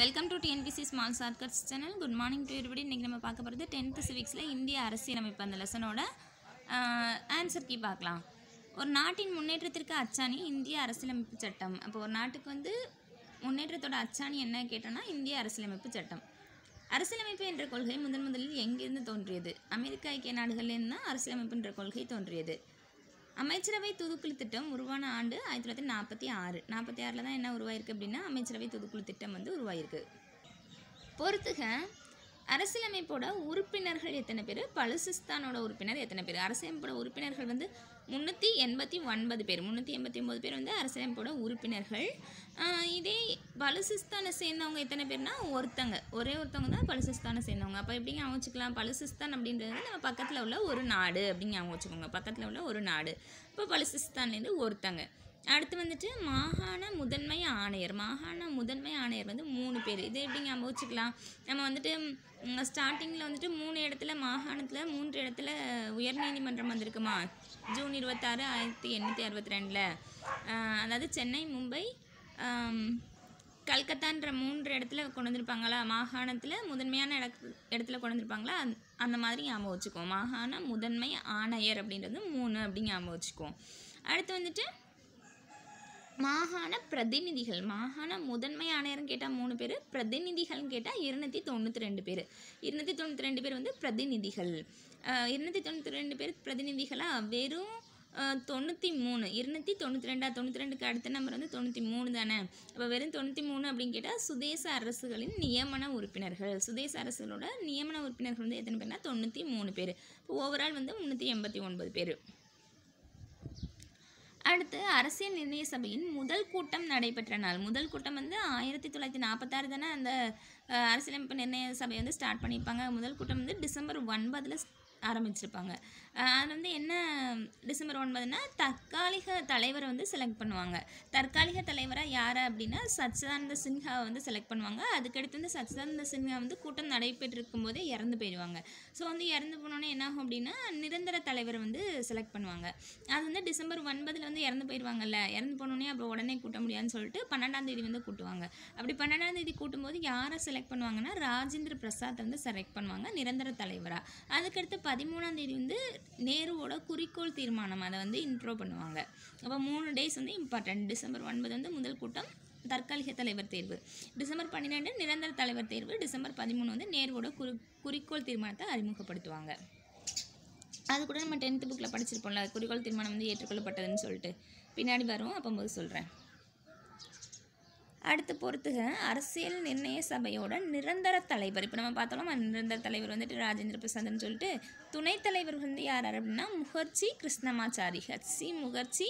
welcome to TNPSC small circuits channel good morning to everybody இன்றைக்கி நம்ம பார்க்க போகிறது டென்த்து சிவிக்ஸில் இந்திய அரசியலமைப்பு அந்த லெசனோட ஆன்சர் கீ பார்க்கலாம் ஒரு நாட்டின் முன்னேற்றத்திற்கு அச்சாணி இந்திய அரசியலமைப்பு சட்டம் அப்போ ஒரு நாட்டுக்கு வந்து முன்னேற்றத்தோட அச்சாணி என்ன கேட்டோன்னா இந்திய அரசியலமைப்பு சட்டம் அரசியலமைப்பு என்ற கொள்கை முதன் முதலில் எங்கிருந்து தோன்றியது அமெரிக்க ஐக்கிய நாடுகள்லேருந்து தான் அரசியலமைப்புன்ற கொள்கை தோன்றியது அமைச்சரவை துதுக்குழு திட்டம் உருவான ஆண்டு ஆயிரத்தி தொள்ளாயிரத்தி நாற்பத்தி ஆறு நாற்பத்தி ஆறில் தான் என்ன உருவாயிருக்கு அப்படின்னா அமைச்சரவை துதுக்குழு திட்டம் வந்து உருவாயிருக்கு பொறுத்துக அரசியலமைப்போட உறுப்பினர்கள் எத்தனை பேர் பலுசிஸ்தானோட உறுப்பினர் எத்தனை பேர் அரசியலமைப்போட உறுப்பினர்கள் வந்து முந்நூற்றி எண்பத்தி ஒன்பது பேர் முந்நூற்றி எண்பத்தி ஒம்பது பேர் வந்து அரசியலமைப்போட உறுப்பினர்கள் இதே பலுசிஸ்தானை சேர்ந்தவங்க எத்தனை பேர்னா ஒருத்தங்க ஒரே ஒருத்தவங்க தான் பலுசிஸ்தானை சேர்ந்தவங்க அப்போ எப்படிங்க அவங்க வச்சுக்கலாம் பலுசிஸ்தான் அப்படின்றது நம்ம பக்கத்தில் உள்ள ஒரு நாடு அப்படின்னு அவங்க வச்சுக்கோங்க பக்கத்தில் உள்ள ஒரு நாடு இப்போ பலுசிஸ்தான்லேருந்து ஒருத்தங்க அடுத்து வந்துட்டு மாகாண முதன்மை ஆணையர் மாகாண முதன்மை ஆணையர் வந்து மூணு பேர் இது எப்படிங்க ஞாபகம் வச்சுக்கலாம் நம்ம வந்துட்டு ஸ்டார்டிங்கில் வந்துட்டு மூணு இடத்துல மாகாணத்தில் மூன்று இடத்துல உயர்நீதிமன்றம் வந்திருக்குமா ஜூன் இருபத்தாறு ஆயிரத்தி எண்ணூற்றி அறுபத்தி ரெண்டில் அதாவது சென்னை மும்பை கல்கத்தான்ற மூன்று இடத்துல கொண்டு வந்திருப்பாங்களா மாகாணத்தில் முதன்மையான இடத்து இடத்துல கொண்டு வந்திருப்பாங்களா அந் அந்த மாதிரி ஞாபகம் வச்சுக்குவோம் மாகாண முதன்மை ஆணையர் அப்படின்றது மூணு அப்படின்னு ஞாபகம் வச்சுக்குவோம் அடுத்து வந்துட்டு மாகாண பிரதிநிதிகள் மாகாண முதன்மை ஆணையர்னு கேட்டால் மூணு பேர் பிரதிநிதிகள்னு கேட்டால் இருநூற்றி தொண்ணூற்றி ரெண்டு பேர் இருநூற்றி தொண்ணூற்றி ரெண்டு பேர் வந்து பிரதிநிதிகள் இருநூத்தி தொண்ணூற்றி ரெண்டு பேர் பிரதிநிதிகளாக வெறும் தொண்ணூற்றி மூணு இருநூத்தி தொண்ணூற்றி ரெண்டா தொண்ணூற்றி ரெண்டுக்கு அடுத்த நம்பர் வந்து தொண்ணூற்றி மூணு தானே அப்போ வெறும் தொண்ணூற்றி மூணு அப்படின்னு கேட்டால் சுதேச அரசுகளின் நியமன உறுப்பினர்கள் சுதேச அரசுகளோட நியமன உறுப்பினர்கள் வந்து எத்தனை பேர்னா தொண்ணூற்றி மூணு பேர் இப்போ ஓவரால் வந்து முந்நூற்றி எண்பத்தி ஒன்பது பேர் அடுத்து அரசியல் நிர்ணய சபையின் முதல் கூட்டம் நடைபெற்ற நாள் முதல் கூட்டம் வந்து ஆயிரத்தி தொள்ளாயிரத்தி நாற்பத்தாறு தானே அந்த அரசியலமைப்பு நிர்ணய சபை வந்து ஸ்டார்ட் பண்ணியிருப்பாங்க முதல் கூட்டம் வந்து டிசம்பர் ஒன்பதில் ஆரம்பிச்சிருப்பாங்க அது வந்து என்ன டிசம்பர் ஒன்பதுனா தற்காலிக தலைவரை வந்து செலக்ட் பண்ணுவாங்க தற்காலிக தலைவராக யார் அப்படின்னா சச்சிதானந்த சின்ஹாவை வந்து செலக்ட் பண்ணுவாங்க அதுக்கடுத்து வந்து சச்சிதானந்த சின்ஹா வந்து கூட்டம் நடைபெற்றிருக்கும் போதே இறந்து போயிடுவாங்க ஸோ வந்து இறந்து போனோன்னே என்ன ஆகும் அப்படின்னா நிரந்தர தலைவரை வந்து செலக்ட் பண்ணுவாங்க அது வந்து டிசம்பர் ஒன்பதில் வந்து இறந்து போயிடுவாங்கல்ல இறந்து போனோன்னே அப்புறம் உடனே கூட்ட முடியாதுன்னு சொல்லிட்டு பன்னெண்டாம் தேதி வந்து கூட்டுவாங்க அப்படி பன்னெண்டாம் தேதி கூட்டும்போது யாரை செலக்ட் பண்ணுவாங்கன்னா ராஜேந்திர பிரசாத் வந்து செலக்ட் பண்ணுவாங்க நிரந்தர தலைவராக அதுக்கடுத்து பதிமூணாம் தேதி வந்து நேருவோட குறிக்கோள் தீர்மானம் அதை வந்து இன்ட்ரோ பண்ணுவாங்க அப்போ மூணு டேஸ் வந்து இம்பார்ட்டன்ட் டிசம்பர் ஒன்பது வந்து முதல் கூட்டம் தற்காலிக தலைவர் தேர்வு டிசம்பர் பன்னிரெண்டு நிரந்தர தலைவர் தேர்வு டிசம்பர் பதிமூணு வந்து நேருவோட குறி குறிக்கோள் தீர்மானத்தை அறிமுகப்படுத்துவாங்க அது கூட நம்ம டென்த்து புக்கில் படிச்சிருப்போம்ல குறிக்கோள் தீர்மானம் வந்து ஏற்றுக்கொள்ளப்பட்டதுன்னு சொல்லிட்டு பின்னாடி வரும் போது சொல்கிறேன் அடுத்து பொறுத்துக அரசியல் நிர்ணய சபையோட நிரந்தர தலைவர் இப்போ நம்ம பார்த்தோம்னா நிரந்தர தலைவர் வந்துட்டு ராஜேந்திர பிரசாத்னு சொல்லிட்டு துணைத் தலைவர் வந்து யார் அப்படின்னா முகர்ஜி கிருஷ்ணமாச்சாரி ஹர்சி முகர்ஜி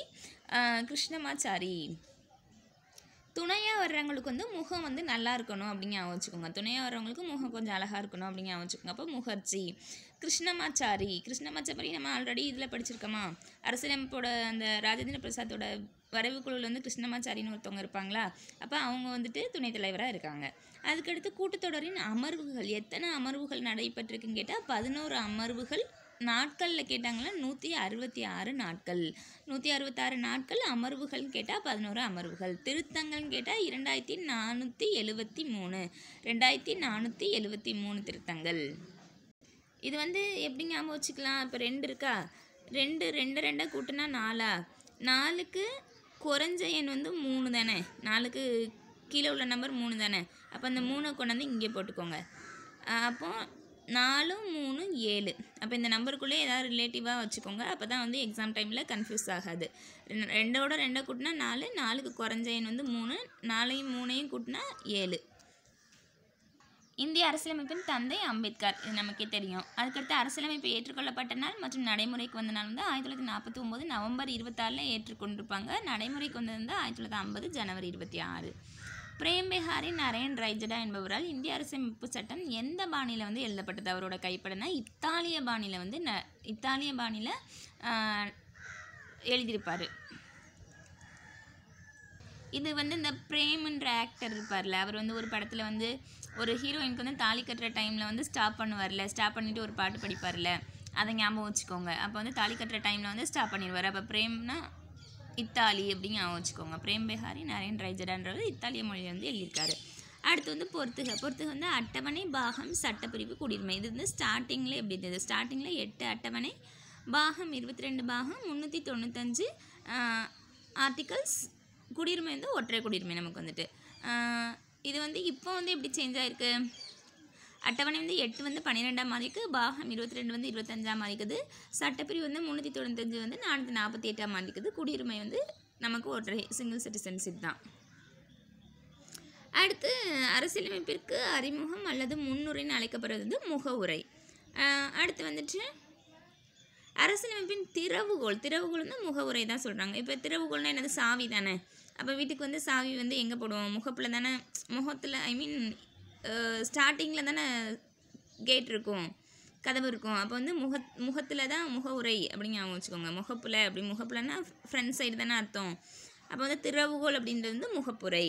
கிருஷ்ணமாச்சாரி துணையாக வர்றவங்களுக்கு வந்து முகம் வந்து நல்லா இருக்கணும் அப்படின்னு ஞாபகம் துணையாக வர்றவங்களுக்கு முகம் கொஞ்சம் அழகாக இருக்கணும் அப்படின்னு ஞாபகம் அப்போ முகர்ஜி கிருஷ்ணமாச்சாரி கிருஷ்ணமாச்சாரி நம்ம ஆல்ரெடி இதில் படிச்சிருக்கோமா அரசியலமைப்போட அந்த ராஜேந்திர பிரசாத்தோட வரைவு குழுவில் வந்து கிருஷ்ணமாச்சாரின்னு ஒருத்தவங்க இருப்பாங்களா அப்போ அவங்க வந்துட்டு துணைத் தலைவராக இருக்காங்க அதுக்கடுத்து கூட்டத்தொடரின் அமர்வுகள் எத்தனை அமர்வுகள் நடைபெற்றிருக்குன்னு கேட்டால் பதினோரு அமர்வுகள் நாட்களில் கேட்டாங்களா நூற்றி அறுபத்தி ஆறு நாட்கள் நூற்றி அறுபத்தாறு நாட்கள் அமர்வுகள்னு கேட்டால் பதினோரு அமர்வுகள் திருத்தங்கள்னு கேட்டால் இரண்டாயிரத்தி நானூற்றி எழுபத்தி மூணு ரெண்டாயிரத்தி நானூற்றி எழுபத்தி மூணு திருத்தங்கள் இது வந்து எப்படி ஞாபகம் வச்சுக்கலாம் இப்போ ரெண்டு இருக்கா ரெண்டு ரெண்டு ரெண்டாக கூட்டினா நாலா நாலுக்கு குறைஞ்ச எண் வந்து மூணு தானே நாலுக்கு கீழே உள்ள நம்பர் மூணு தானே அப்போ அந்த மூணை கொண்டாந்து இங்கே போட்டுக்கோங்க அப்போது நாலு மூணு ஏழு அப்போ இந்த நம்பருக்குள்ளே ஏதாவது ரிலேட்டிவாக வச்சுக்கோங்க அப்போ தான் வந்து எக்ஸாம் டைமில் கன்ஃபியூஸ் ஆகாது ரெண்டோட ரெண்டை கூட்டினா நாலு நாலுக்கு குறைஞ்ச எண் வந்து மூணு நாலையும் மூணையும் கூட்டினா ஏழு இந்திய அரசியலமைப்பின் தந்தை அம்பேத்கர் இது நமக்கே தெரியும் அதுக்கடுத்து அரசியலமைப்பு ஏற்றுக்கொள்ளப்பட்ட நாள் மற்றும் நடைமுறைக்கு வந்த நாள் வந்து ஆயிரத்தி தொள்ளாயிரத்தி நாற்பத்தி ஒம்பது நவம்பர் இருபத்தாறில் ஏற்றுக்கொண்டிருப்பாங்க நடைமுறைக்கு வந்தது வந்து ஆயிரத்தி தொள்ளாயிரத்தி ஐம்பது ஜனவரி இருபத்தி ஆறு பிரேம் பிஹாரி நரேன் ரைஜடா என்பவரால் இந்திய அரசியலமைப்பு சட்டம் எந்த பாணியில் வந்து எழுதப்பட்டது அவரோட கைப்படனா இத்தாலிய பாணியில் வந்து ந இத்தாலிய பாணியில் எழுதியிருப்பார் இது வந்து இந்த பிரேம்ன்ற ஆக்டர் இருப்பார்ல அவர் வந்து ஒரு படத்தில் வந்து ஒரு ஹீரோயினுக்கு வந்து தாலி கட்டுற டைமில் வந்து ஸ்டாப் பண்ணுவார்ல ஸ்டாப் பண்ணிவிட்டு ஒரு பாட்டு படிப்பார்ல அதை ஞாபகம் வச்சுக்கோங்க அப்போ வந்து தாலி கட்டுற டைமில் வந்து ஸ்டாப் பண்ணிடுவார் அப்போ பிரேம்னா இத்தாலி அப்படிங்க ஞாபகம் வச்சுக்கோங்க பிரேம் பெஹாரி நரேன் ரைஜடான்றவர் இத்தாலிய மொழியில் வந்து எழுதியிருக்காரு அடுத்து வந்து பொறுத்துக பொறுத்துக வந்து அட்டவணை பாகம் சட்டப்பிரிவு குடியுரிமை இது வந்து ஸ்டார்டிங்கில் எப்படி இருந்தது ஸ்டார்டிங்கில் எட்டு அட்டவணை பாகம் இருபத்தி ரெண்டு பாகம் முந்நூற்றி தொண்ணூத்தஞ்சு ஆர்டிகல்ஸ் குடியுரிமை வந்து ஒற்றை குடியுரிமை நமக்கு வந்துட்டு இது வந்து இப்போ வந்து எப்படி சேஞ்ச் ஆகிருக்கு அட்டவணை வந்து எட்டு வந்து பன்னிரெண்டாம் மாதிரிக்கு பாகம் இருபத்தி ரெண்டு வந்து இருபத்தஞ்சாம் மாதிரிக்குது சட்டப்பிரிவு வந்து முந்நூற்றி தொண்ணூத்தஞ்சு வந்து நானூற்றி நாற்பத்தி எட்டாம் மாதிரிக்குது குடியுரிமை வந்து நமக்கு ஒற்றை சிங்கிள் சிட்டிசன்ஷிப் தான் அடுத்து அரசியலமைப்பிற்கு அறிமுகம் அல்லது முன்னுரைன்னு அழைக்கப்படுவது வந்து முகவுரை அடுத்து வந்துட்டு அரசியலமைப்பின் திறவுகோள் திறவுகோல் வந்து முகவுரை தான் சொல்கிறாங்க இப்போ திறவுகோள்னால் என்னது சாவி தானே அப்போ வீட்டுக்கு வந்து சாவி வந்து எங்கே போடுவோம் முகப்பில் தானே முகத்தில் ஐ மீன் ஸ்டார்டிங்கில் தானே கேட் இருக்கும் கதவு இருக்கும் அப்போ வந்து முக முகத்தில் தான் முக உரை அப்படின்னு ஞாபகம் வச்சுக்கோங்க முகப்பில் அப்படி முகப்புலன்னா ஃப்ரண்ட் சைடு தானே அர்த்தம் அப்போ வந்து திறவுகோல் அப்படின்றது வந்து முகப்புரை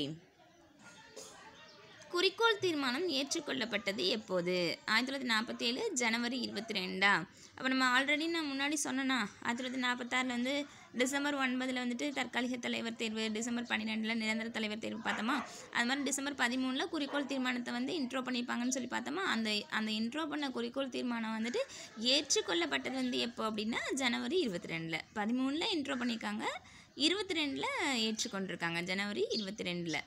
குறிக்கோள் தீர்மானம் ஏற்றுக்கொள்ளப்பட்டது எப்போது ஆயிரத்தி தொள்ளாயிரத்தி நாற்பத்தி ஏழு ஜனவரி இருபத்தி ரெண்டா அப்போ நம்ம ஆல்ரெடி நான் முன்னாடி சொன்னேன்னா ஆயிரத்தி தொள்ளாயிரத்தி நாற்பத்தாறில் வந்து டிசம்பர் ஒன்பதில் வந்துட்டு தற்காலிக தலைவர் தேர்வு டிசம்பர் பன்னிரெண்டில் நிரந்தர தலைவர் தேர்வு பார்த்தோமா அது மாதிரி டிசம்பர் பதிமூணில் குறிக்கோள் தீர்மானத்தை வந்து இன்ட்ரோ பண்ணியிருப்பாங்கன்னு சொல்லி பார்த்தோமா அந்த அந்த இன்ட்ரோ பண்ண குறிக்கோள் தீர்மானம் வந்துட்டு ஏற்றுக்கொள்ளப்பட்டது வந்து எப்போ அப்படின்னா ஜனவரி இருபத்தி ரெண்டில் பதிமூணில் இன்ட்ரோ பண்ணியிருக்காங்க இருபத்தி ரெண்டில் ஏற்றுக்கொண்டிருக்காங்க ஜனவரி இருபத்தி ரெண்டில்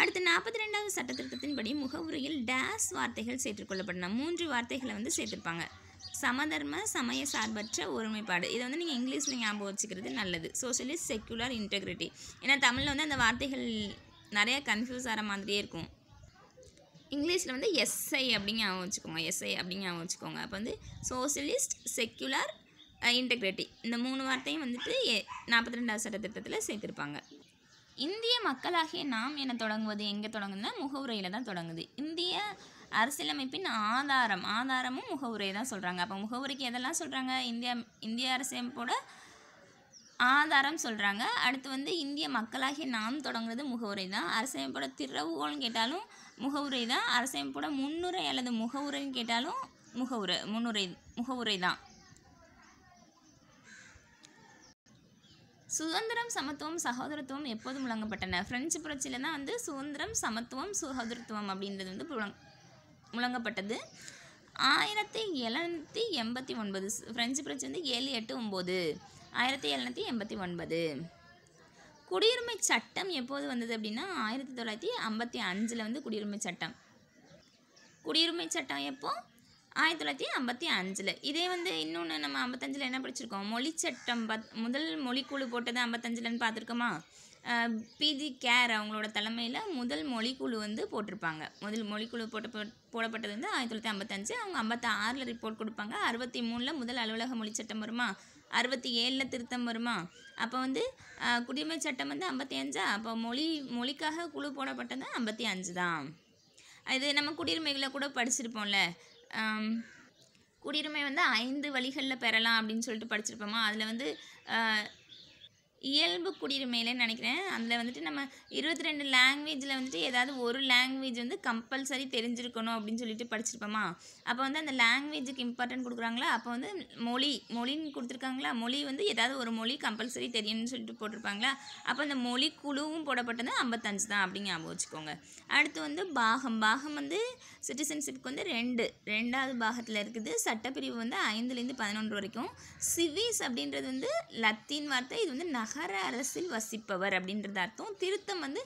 அடுத்து நாற்பத்தி ரெண்டாவது சட்டத்திருத்தத்தின்படி முகவுரையில் டேஸ் வார்த்தைகள் சேர்த்துக்கொள்ளப்படணும் மூன்று வார்த்தைகளை வந்து சேர்த்துருப்பாங்க சமதர்ம சமய சார்பற்ற ஒருமைப்பாடு இதை வந்து நீங்கள் இங்கிலீஷில் ஞாபகம் வச்சுக்கிறது நல்லது சோஷியலிஸ்ட் செக்குலர் இன்டெகிரிட்டி ஏன்னா தமிழில் வந்து அந்த வார்த்தைகள் நிறையா கன்ஃபியூஸ் ஆகிற மாதிரியே இருக்கும் இங்கிலீஷில் வந்து எஸ்ஐ அப்படிங்க ஞாபகம் வச்சுக்கோங்க எஸ்ஐ அப்படிங்க ஞாபகம் வச்சுக்கோங்க அப்போ வந்து சோசியலிஸ்ட் செக்குலர் இன்டெகிரிட்டி இந்த மூணு வார்த்தையும் வந்துட்டு நாற்பத்தி ரெண்டாவது சட்டத்திட்டத்தில் சேர்த்துருப்பாங்க இந்திய மக்களாகிய நாம் என தொடங்குவது எங்கே தொடங்குதுன்னா முகவுரையில் தான் தொடங்குது இந்திய அரசியலமைப்பின் ஆதாரம் ஆதாரமும் முகவுரை தான் சொல்கிறாங்க அப்போ முகவுரைக்கு எதெல்லாம் சொல்கிறாங்க இந்தியா இந்திய அரசியமைப்போட ஆதாரம் சொல்கிறாங்க அடுத்து வந்து இந்திய மக்களாகிய நாம் தொடங்குறது முகவுரை தான் அரசியமைப்போட திறவுகோல்னு கேட்டாலும் முகவுரை தான் அரசியமைப்போட முன்னுரை அல்லது முகவுரைன்னு கேட்டாலும் முகவுரை முன்னுரை முகவுரை தான் சுதந்திரம் சமத்துவம் சகோதரத்துவம் எப்போதும் முழங்கப்பட்டன பிரெஞ்சு புரட்சியில் தான் வந்து சுதந்திரம் சமத்துவம் சகோதரத்துவம் அப்படின்றது வந்து முழங்கப்பட்டது ஆயிரத்தி எழுநூற்றி எண்பத்தி ஒன்பது ஃப்ரெஞ்சு புரட்சி வந்து ஏழு எட்டு ஒம்பது ஆயிரத்தி எழுநூற்றி எண்பத்தி ஒன்பது குடியுரிமை சட்டம் எப்போது வந்தது அப்படின்னா ஆயிரத்தி தொள்ளாயிரத்தி ஐம்பத்தி அஞ்சில் வந்து குடியுரிமை சட்டம் குடியுரிமை சட்டம் எப்போது ஆயிரத்தி தொள்ளாயிரத்தி ஐம்பத்தி அஞ்சில் இதே வந்து இன்னொன்று நம்ம ஐம்பத்தஞ்சில் என்ன படிச்சிருக்கோம் மொழிச்சட்டம் பத் முதல் மொழிக்குழு போட்டது ஐம்பத்தஞ்சிலன்னு பார்த்துருக்கோமா பிஜி கேர் அவங்களோட தலைமையில் முதல் மொழிக்குழு வந்து போட்டிருப்பாங்க முதல் மொழிக்குழு போட்ட போடப்பட்டது வந்து ஆயிரத்தி தொள்ளாயிரத்தி ஐம்பத்தஞ்சு அவங்க ஐம்பத்தி ஆறில் ரிப்போர்ட் கொடுப்பாங்க அறுபத்தி மூணில் முதல் அலுவலக மொழி சட்டம் வருமா அறுபத்தி ஏழில் திருத்தம் வருமா அப்போ வந்து குடியுரிமை சட்டம் வந்து ஐம்பத்தி அஞ்சா அப்போ மொழி மொழிக்காக குழு போடப்பட்டது ஐம்பத்தி அஞ்சு தான் இது நம்ம குடியுரிமைகளை கூட படிச்சிருப்போம்ல குடியுரிமை வந்து ஐந்து வழிகளில் பெறலாம் அப்படின்னு சொல்லிட்டு படிச்சிருப்போமா அதில் வந்து இயல்பு குடியுரிமையிலன்னு நினைக்கிறேன் அதில் வந்துட்டு நம்ம இருபத்தி ரெண்டு லாங்குவேஜில் வந்துட்டு ஏதாவது ஒரு லாங்குவேஜ் வந்து கம்பல்சரி தெரிஞ்சிருக்கணும் அப்படின்னு சொல்லிட்டு படிச்சிருப்போமா அப்போ வந்து அந்த லாங்குவேஜுக்கு இம்பார்ட்டன்ட் கொடுக்குறாங்களா அப்போ வந்து மொழி மொழின்னு கொடுத்துருக்காங்களா மொழி வந்து ஏதாவது ஒரு மொழி கம்பல்சரி தெரியும்னு சொல்லிட்டு போட்டிருப்பாங்களா அப்போ அந்த மொழி குழுவும் போடப்பட்டது ஐம்பத்தஞ்சு தான் அப்படின்னு ஞாபகம் வச்சுக்கோங்க அடுத்து வந்து பாகம் பாகம் வந்து சிட்டிசன்ஷிப்க்கு வந்து ரெண்டு ரெண்டாவது பாகத்தில் இருக்குது சட்டப்பிரிவு வந்து ஐந்துலேருந்து பதினொன்று வரைக்கும் சிவிஸ் அப்படின்றது வந்து லத்தீன் வார்த்தை இது வந்து நக அகர அரசில் வசிப்பவர் அப்படின்றது அர்த்தம் திருத்தம் வந்து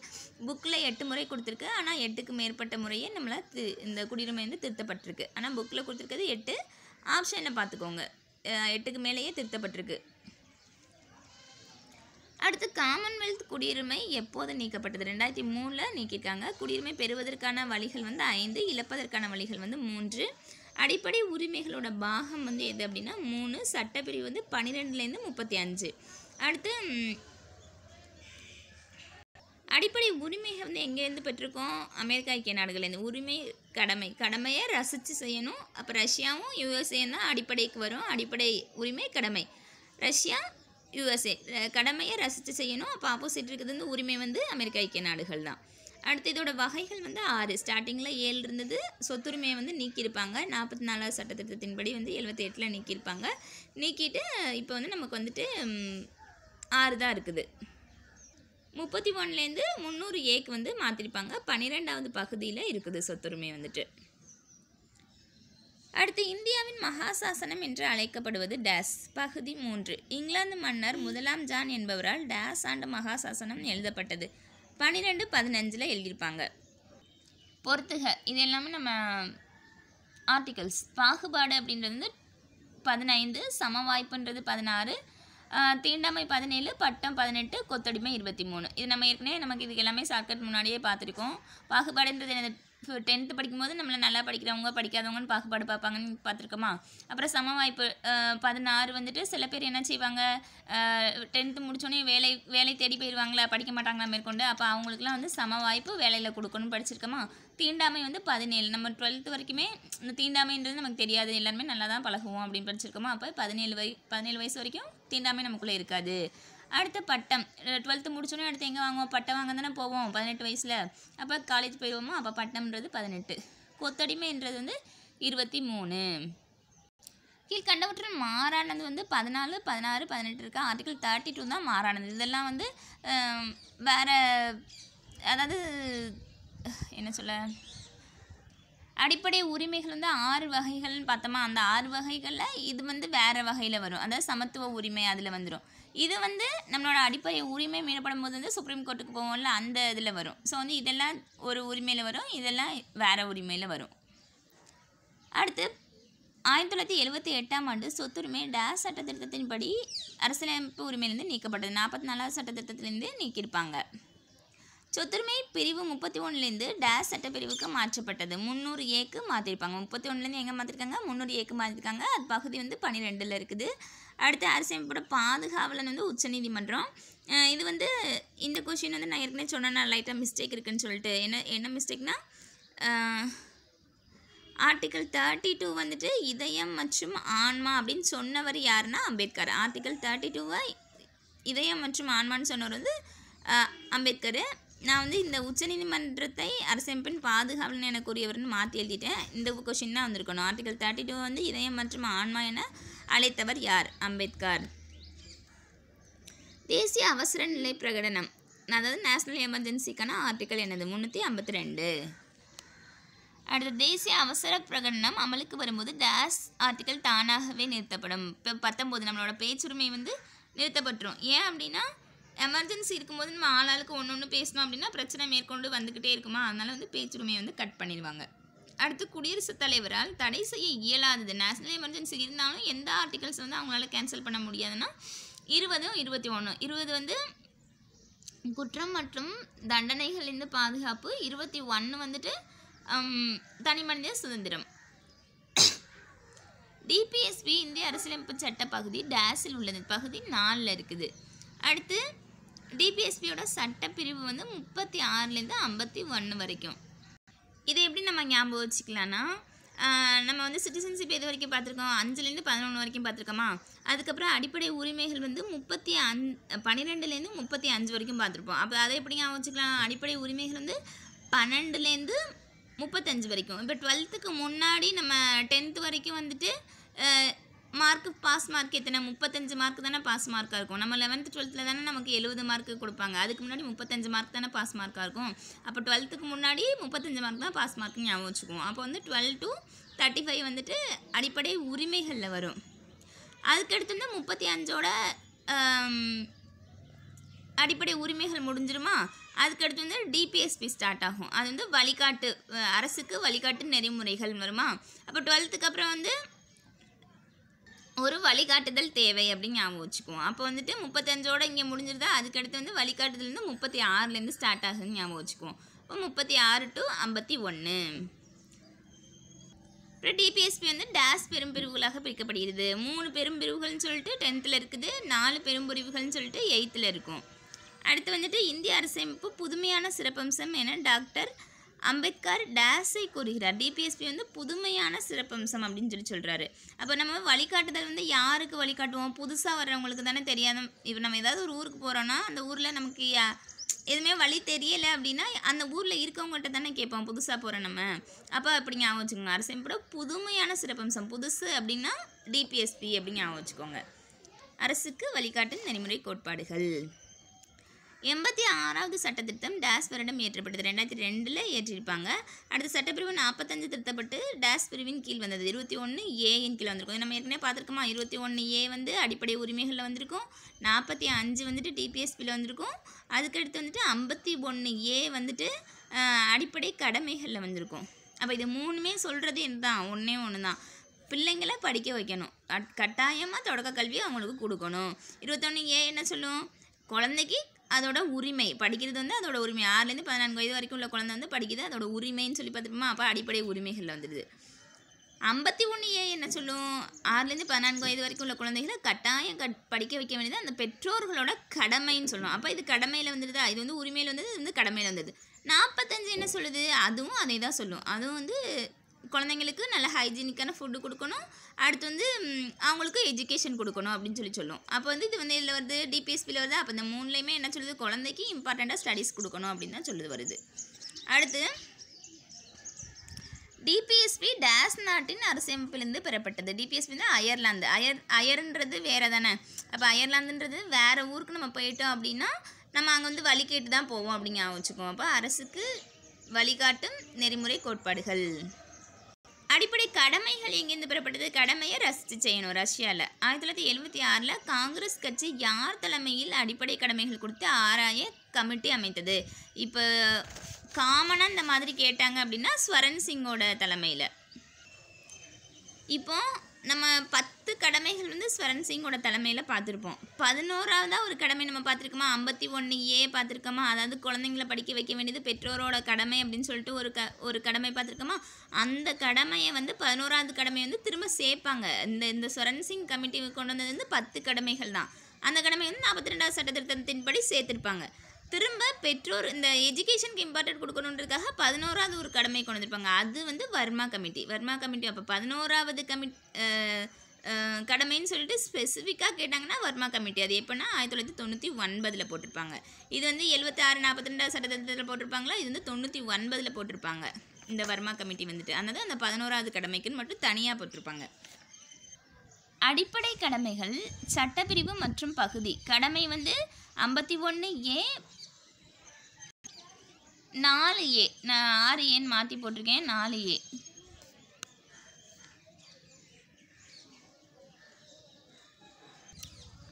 புக்கில் எட்டு முறை கொடுத்துருக்கு ஆனால் எட்டுக்கு மேற்பட்ட முறையே நம்மளை தி இந்த குடியுரிமை வந்து திருத்தப்பட்டிருக்கு ஆனால் புக்கில் கொடுத்துருக்கிறது எட்டு ஆப்ஷனை பார்த்துக்கோங்க எட்டுக்கு மேலேயே திருத்தப்பட்டிருக்கு அடுத்து காமன்வெல்த் குடியுரிமை எப்போது நீக்கப்பட்டது ரெண்டாயிரத்தி மூணில் நீக்கியிருக்காங்க குடியுரிமை பெறுவதற்கான வழிகள் வந்து ஐந்து இழப்பதற்கான வழிகள் வந்து மூன்று அடிப்படை உரிமைகளோட பாகம் வந்து எது அப்படின்னா மூணு சட்டப்பிரிவு வந்து பன்னிரெண்டுலேருந்து முப்பத்தி அஞ்சு அடுத்து அடிப்படை உரிமைகள் வந்து எங்கேருந்து பெற்றிருக்கோம் அமெரிக்கா ஐக்கிய நாடுகள்லேருந்து உரிமை கடமை கடமையை ரசித்து செய்யணும் அப்போ ரஷ்யாவும் யூஎஸ்ஏன்னு தான் அடிப்படைக்கு வரும் அடிப்படை உரிமை கடமை ரஷ்யா யுஎஸ்ஏ கடமையை ரசித்து செய்யணும் அப்போ ஆப்போசிட் இருக்கிறது வந்து உரிமை வந்து அமெரிக்கா ஐக்கிய நாடுகள் தான் அடுத்து இதோட வகைகள் வந்து ஆறு ஸ்டார்டிங்கில் ஏழு இருந்தது சொத்துரிமையை வந்து நீக்கியிருப்பாங்க நாற்பத்தி நாலாவது சட்டத்திட்டத்தின்படி வந்து எழுபத்தி எட்டில் நீக்கியிருப்பாங்க நீக்கிட்டு இப்போ வந்து நமக்கு வந்துட்டு ஆறு தான் இருக்குது முப்பத்தி ஒன்றுலேருந்து முந்நூறு ஏக்கு வந்து மாற்றிருப்பாங்க பன்னிரெண்டாவது பகுதியில் இருக்குது சொத்துரிமை வந்துட்டு அடுத்து இந்தியாவின் மகாசாசனம் என்று அழைக்கப்படுவது டேஸ் பகுதி மூன்று இங்கிலாந்து மன்னர் முதலாம் ஜான் என்பவரால் டேஸ் ஆண்டு மகாசாசனம் எழுதப்பட்டது பன்னிரெண்டு பதினஞ்சில் எழுதியிருப்பாங்க பொறுத்துக இது எல்லாமே நம்ம ஆர்டிகல்ஸ் பாகுபாடு அப்படின்றது வந்து பதினைந்து சம வாய்ப்புன்றது பதினாறு தீண்டாமை பதினேழு பட்டம் பதினெட்டு கொத்தடிமை இருபத்தி மூணு இது நம்ம ஏற்கனவே நமக்கு இதுக்கு எல்லாமே ஷார்ட்கட் முன்னாடியே பார்த்துருக்கோம் பாகுபாடுன்றது ஸோ டென்த்து படிக்கும்போது நம்மளை நல்லா படிக்கிறவங்க படிக்காதவங்கன்னு பாகுபாடு பார்ப்பாங்கன்னு பார்த்துருக்கோமா அப்புறம் சம வாய்ப்பு பதினாறு வந்துட்டு சில பேர் என்ன செய்வாங்க டென்த்து முடித்தோடனே வேலை வேலை தேடி போயிடுவாங்களா படிக்க மாட்டாங்களா மேற்கொண்டு அப்போ அவங்களுக்குலாம் வந்து சம வாய்ப்பு வேலையில் கொடுக்கணும்னு படிச்சிருக்கோமா தீண்டாமை வந்து பதினேழு நம்ம டுவெல்த்து வரைக்குமே இந்த தீண்டாமைன்றது நமக்கு தெரியாது எல்லாருமே நல்லா தான் பழகுவோம் அப்படின்னு படிச்சிருக்கோமா அப்போ பதினேழு வய பதினேழு வயசு வரைக்கும் தீண்டாமை நமக்குள்ளே இருக்காது அடுத்து பட்டம் டுவெல்த்து முடிச்சோன்னே அடுத்து எங்கே வாங்குவோம் பட்டம் வாங்க தானே போவோம் பதினெட்டு வயசில் அப்போ காலேஜ் போயிடுவோமோ அப்போ பட்டம்ன்றது பதினெட்டு கொத்தடிமைன்றது வந்து இருபத்தி மூணு கீழ்கண்டவற்றில் மாறானது வந்து பதினாலு பதினாறு பதினெட்டு இருக்கா ஆர்டிகல் தேர்ட்டி டூ தான் மாறானது இதெல்லாம் வந்து வேறு அதாவது என்ன சொல்ல அடிப்படை உரிமைகள் வந்து ஆறு வகைகள்னு பார்த்தோமா அந்த ஆறு வகைகளில் இது வந்து வேறு வகையில் வரும் அதாவது சமத்துவ உரிமை அதில் வந்துடும் இது வந்து நம்மளோட அடிப்படை உரிமை மீறப்படும் போது வந்து சுப்ரீம் கோர்ட்டுக்கு போவோம்ல அந்த இதில் வரும் ஸோ வந்து இதெல்லாம் ஒரு உரிமையில் வரும் இதெல்லாம் வேறு உரிமையில் வரும் அடுத்து ஆயிரத்தி தொள்ளாயிரத்தி எழுபத்தி எட்டாம் ஆண்டு சொத்துரிமை டேஸ் சட்டத்திட்டத்தின்படி அரசியலமைப்பு உரிமையிலேருந்து நீக்கப்பட்டது நாற்பத்தி நாலாவது சட்டத்திட்டத்திலேருந்து நீக்கியிருப்பாங்க சொத்துரிமை பிரிவு முப்பத்தி ஒன்றுலேருந்து டேஸ் சட்டப்பிரிவுக்கு மாற்றப்பட்டது முந்நூறு ஏக்கு மாற்றிருப்பாங்க முப்பத்தி ஒன்றுலேருந்து எங்கே மாற்றிருக்காங்க முந்நூறு ஏக்கு மாற்றிருக்காங்க அது பகுதி வந்து பன்னிரெண்டில் இருக்குது அடுத்து அரசியமைப்போட பாதுகாவலன் வந்து உச்சநீதிமன்றம் இது வந்து இந்த கொஷின் வந்து நான் ஏற்கனவே சொன்னேன் லைட்டாக மிஸ்டேக் இருக்குதுன்னு சொல்லிட்டு என்ன என்ன மிஸ்டேக்னா ஆர்டிக்கல் தேர்ட்டி டூ வந்துட்டு இதயம் மற்றும் ஆன்மா அப்படின்னு சொன்னவர் யாருன்னா அம்பேத்கர் ஆர்டிக்கல் தேர்ட்டி டூவை இதயம் மற்றும் ஆன்மான்னு சொன்னவர் வந்து அம்பேத்கர் நான் வந்து இந்த உச்சநீதிமன்றத்தை அரசமைப்பின் பாதுகாவலன் என கூறியவர்னு மாற்றி எழுதிட்டேன் இந்த கொஷின் தான் வந்திருக்கணும் ஆர்டிகல் தேர்ட்டி டூ வந்து இதயம் மற்றும் ஆன்மா என அழைத்தவர் யார் அம்பேத்கர் தேசிய அவசர நிலை பிரகடனம் அதாவது நேஷ்னல் எமர்ஜென்சிக்கான ஆர்டிக்கல் எனது முந்நூற்றி ஐம்பத்தி ரெண்டு அடுத்த தேசிய அவசர பிரகடனம் அமலுக்கு வரும்போது டேஸ் ஆர்டிக்கல் தானாகவே நிறுத்தப்படும் இப்போ பத்தொம்போது நம்மளோட பேச்சுரிமை வந்து நிறுத்தப்பட்டுரும் ஏன் அப்படின்னா எமர்ஜென்சி இருக்கும்போது நம்ம ஆளாளுக்கு ஒன்று ஒன்று பேசணும் அப்படின்னா பிரச்சனை மேற்கொண்டு வந்துக்கிட்டே இருக்குமா அதனால் வந்து பேச்சுரிமை வந்து கட் பண்ணிடுவாங்க அடுத்து குடியரசுத் தலைவரால் தடை செய்ய இயலாதது நேஷனல் எமர்ஜென்சி இருந்தாலும் எந்த ஆர்டிகல்ஸ் வந்து அவங்களால கேன்சல் பண்ண முடியாதுன்னா இருபதும் இருபத்தி ஒன்று இருபது வந்து குற்றம் மற்றும் தண்டனைகளிலிருந்து பாதுகாப்பு இருபத்தி ஒன்று வந்துட்டு தனி மனித சுதந்திரம் டிபிஎஸ்பி இந்திய அரசியலமைப்பு சட்ட பகுதி டேஸில் உள்ளது பகுதி நாலில் இருக்குது அடுத்து டிபிஎஸ்பியோட சட்டப்பிரிவு வந்து முப்பத்தி ஆறுலேருந்து ஐம்பத்தி ஒன்று வரைக்கும் இதை எப்படி நம்ம ஞாபகம் வச்சுக்கலான்னா நம்ம வந்து சிட்டிசன்ஷிப் எது வரைக்கும் பார்த்துருக்கோம் அஞ்சுலேருந்து பதினொன்று வரைக்கும் பார்த்துருக்கோமா அதுக்கப்புறம் அடிப்படை உரிமைகள் வந்து முப்பத்தி அஞ் பன்னிரெண்டுலேருந்து முப்பத்தி அஞ்சு வரைக்கும் பார்த்துருப்போம் அப்போ அதை எப்படி ஞாபகம் வச்சுக்கலாம் அடிப்படை உரிமைகள் வந்து பன்னெண்டுலேருந்து முப்பத்தஞ்சு வரைக்கும் இப்போ டுவெல்த்துக்கு முன்னாடி நம்ம டென்த்து வரைக்கும் வந்துட்டு மார்க்கு பாஸ் மார்க் எத்தனை முப்பத்தஞ்சு மார்க் தானே பாஸ் மார்க்காக இருக்கும் நம்ம லெவன்த்து டுவெல்த்தில் தானே நமக்கு எழுபது மார்க்கு கொடுப்பாங்க அதுக்கு முன்னாடி முப்பத்தஞ்சு மார்க் தானே பாஸ் மார்க்காக இருக்கும் அப்போ டுவெல்த்துக்கு முன்னாடி முப்பத்தஞ்சு மார்க் தான் பாஸ் மார்க் ஞாபகம் வச்சுக்குவோம் அப்போ வந்து டுவெல் டு தேர்ட்டி ஃபைவ் வந்துட்டு அடிப்படை உரிமைகளில் வரும் அதுக்கடுத்து வந்து முப்பத்தி அஞ்சோட அடிப்படை உரிமைகள் முடிஞ்சிருமா அதுக்கடுத்து வந்து டிபிஎஸ்பி ஸ்டார்ட் ஆகும் அது வந்து வழிகாட்டு அரசுக்கு வழிகாட்டு நெறிமுறைகள் வருமா அப்போ டுவெல்த்துக்கு அப்புறம் வந்து ஒரு வழிகாட்டுதல் தேவை அப்படின்னு ஞாபகம் வச்சுக்குவோம் அப்போ வந்துட்டு முப்பத்தஞ்சோட இங்கே முடிஞ்சிருந்தா அதுக்கடுத்து வந்து வழிகாட்டுதல் வந்து முப்பத்தி ஆறுலேருந்து ஸ்டார்ட் ஆகுதுன்னு ஞாபகம் வச்சுக்குவோம் இப்போ முப்பத்தி ஆறு டு ஐம்பத்தி ஒன்று அப்புறம் டிபிஎஸ்பி வந்து டேஸ் பெரும் பிரிவுகளாக பிரிக்கப்படுகிறது மூணு பெரும் பிரிவுகள்னு சொல்லிட்டு டென்த்தில் இருக்குது நாலு பெரும்பிரிவுகள்னு சொல்லிட்டு எயித்தில் இருக்கும் அடுத்து வந்துட்டு இந்திய அரசமைப்பு புதுமையான சிறப்பம்சம் என டாக்டர் அம்பேத்கர் டேஸை கூறுகிறார் டிபிஎஸ்பி வந்து புதுமையான சிறப்பம்சம் அப்படின்னு சொல்லி சொல்கிறாரு அப்போ நம்ம வழிகாட்டுதல் வந்து யாருக்கு வழிகாட்டுவோம் புதுசாக வர்றவங்களுக்கு தானே தெரியாத இப்போ நம்ம ஏதாவது ஒரு ஊருக்கு போகிறோன்னா அந்த ஊரில் நமக்கு எதுவுமே வழி தெரியலை அப்படின்னா அந்த ஊரில் இருக்கவங்கள்ட்ட தானே கேட்போம் புதுசாக போகிறோம் நம்ம அப்போ அப்படி ஞாபகம் வச்சுக்கோங்க கூட புதுமையான சிறப்பம்சம் புதுசு அப்படின்னா டிபிஎஸ்பி அப்படின்னு ஞாபகம் வச்சுக்கோங்க அரசுக்கு வழிகாட்டும் நெறிமுறை கோட்பாடுகள் எண்பத்தி ஆறாவது சட்ட திட்டம் டேஸ் வருடம் ஏற்றப்பட்டது ரெண்டாயிரத்தி ரெண்டில் ஏற்றிருப்பாங்க அடுத்த சட்டப்பிரிவு நாற்பத்தஞ்சு திருத்தப்பட்டு டேஸ் பிரிவின் கீழ் வந்தது இருபத்தி ஒன்று ஏயின் கீழே வந்திருக்கும் நம்ம ஏற்கனவே பார்த்துருக்கோமா இருபத்தி ஒன்று ஏ வந்து அடிப்படை உரிமைகளில் வந்திருக்கும் நாற்பத்தி அஞ்சு வந்துட்டு டிபிஎஸ்பியில் வந்திருக்கும் அதுக்கடுத்து வந்துட்டு ஐம்பத்தி ஒன்று ஏ வந்துட்டு அடிப்படை கடமைகளில் வந்திருக்கும் அப்போ இது மூணுமே சொல்கிறது இதுதான் ஒன்றே ஒன்று தான் பிள்ளைங்களை படிக்க வைக்கணும் கட்டாயமாக தொடக்க கல்வியை அவங்களுக்கு கொடுக்கணும் இருபத்தொன்று ஏ என்ன சொல்லும் குழந்தைக்கு அதோட உரிமை படிக்கிறது வந்து அதோட உரிமை ஆறுலேருந்து பதினான்கு வயது வரைக்கும் உள்ள குழந்தை வந்து படிக்கிறது அதோட உரிமைன்னு சொல்லி பார்த்துப்போமா அப்போ அடிப்படை உரிமைகளில் வந்துடுது ஐம்பத்தி ஒன்று ஏ என்ன சொல்லும் ஆறுலேருந்து பதினான்கு வயது வரைக்கும் உள்ள குழந்தைகளை கட்டாயம் கட் படிக்க வைக்க வேண்டியது அந்த பெற்றோர்களோட கடமைன்னு சொல்லுவோம் அப்போ இது கடமையில் வந்துடுதா இது வந்து உரிமையில் வந்தது இது வந்து கடமையில் வந்தது நாற்பத்தஞ்சு என்ன சொல்லுது அதுவும் அதே தான் சொல்லும் அதுவும் வந்து குழந்தைங்களுக்கு நல்ல ஹைஜீனிக்கான ஃபுட்டு கொடுக்கணும் அடுத்து வந்து அவங்களுக்கு எஜுகேஷன் கொடுக்கணும் அப்படின்னு சொல்லி சொல்லும் அப்போ வந்து இது வந்து இதில் வருது டிபிஎஸ்பியில் வருது அப்போ இந்த மூணுலேயுமே என்ன சொல்லுது குழந்தைக்கு இம்பார்ட்டண்ட்டாக ஸ்டடீஸ் கொடுக்கணும் அப்படின்னு தான் சொல்லுது வருது அடுத்து டிபிஎஸ்பி டேஸ் நாட்டின் அரசியமைப்பிலிருந்து பெறப்பட்டது டிபிஎஸ்பி தான் அயர்லாந்து அயர் அயர்ன்றது வேறு தானே அப்போ அயர்லாந்துன்றது வேறு ஊருக்கு நம்ம போயிட்டோம் அப்படின்னா நம்ம அங்கே வந்து வழி கேட்டு தான் போவோம் அப்படிங்க வச்சுக்குவோம் அப்போ அரசுக்கு வழிகாட்டும் நெறிமுறை கோட்பாடுகள் அடிப்படை கடமைகள் எங்கேருந்து பெறப்பட்டது கடமையை ரசித்து செய்யணும் ரஷ்யாவில் ஆயிரத்தி தொள்ளாயிரத்தி எழுபத்தி ஆறில் காங்கிரஸ் கட்சி யார் தலைமையில் அடிப்படை கடமைகள் கொடுத்து ஆராய கமிட்டி அமைத்தது இப்போ காமனாக இந்த மாதிரி கேட்டாங்க அப்படின்னா ஸ்வரன் சிங்கோட தலைமையில் இப்போது நம்ம பத்து கடமைகள் வந்து ஸ்வரன் சிங்கோட தலைமையில் பார்த்துருப்போம் பதினோராவதாக ஒரு கடமை நம்ம பார்த்துருக்கோமா ஐம்பத்தி ஒன்று ஏ பார்த்துருக்கோமா அதாவது குழந்தைங்கள படிக்க வைக்க வேண்டியது பெற்றோரோட கடமை அப்படின்னு சொல்லிட்டு ஒரு க ஒரு கடமை பார்த்துருக்கோமா அந்த கடமையை வந்து பதினோராவது கடமை வந்து திரும்ப சேர்ப்பாங்க இந்த இந்த ஸ்வரன் சிங் கமிட்டி கொண்டு வந்தது வந்து பத்து கடமைகள் தான் அந்த கடமை வந்து நாற்பத்தி ரெண்டாவது சட்ட சேர்த்துருப்பாங்க திரும்ப பெற்றோர் இந்த எஜுகேஷனுக்கு இம்பார்ட்டன்ட் கொடுக்கணுன்றதுக்காக பதினோராவது ஒரு கடமை கொண்டு வந்திருப்பாங்க அது வந்து வர்மா கமிட்டி வர்மா கமிட்டி அப்போ பதினோராவது கமி கடமைன்னு சொல்லிட்டு ஸ்பெசிஃபிக்காக கேட்டாங்கன்னா வர்மா கமிட்டி அது எப்படின்னா ஆயிரத்தி தொள்ளாயிரத்தி தொண்ணூற்றி ஒன்பதில் போட்டிருப்பாங்க இது வந்து எழுபத்தி ஆறு நாற்பத்தி ரெண்டாவது சட்டத்திட்டத்தில் போட்டிருப்பாங்களா இது வந்து தொண்ணூற்றி ஒன்பதில் போட்டிருப்பாங்க இந்த வர்மா கமிட்டி வந்துட்டு அதனால் அந்த பதினோராவது கடமைக்குன்னு மட்டும் தனியாக போட்டிருப்பாங்க அடிப்படை கடமைகள் சட்டப்பிரிவு மற்றும் பகுதி கடமை வந்து ஐம்பத்தி ஒன்று ஏ நாலு ஏ நான் ஆறு ஏன்னு மாற்றி போட்டிருக்கேன் நாலு ஏ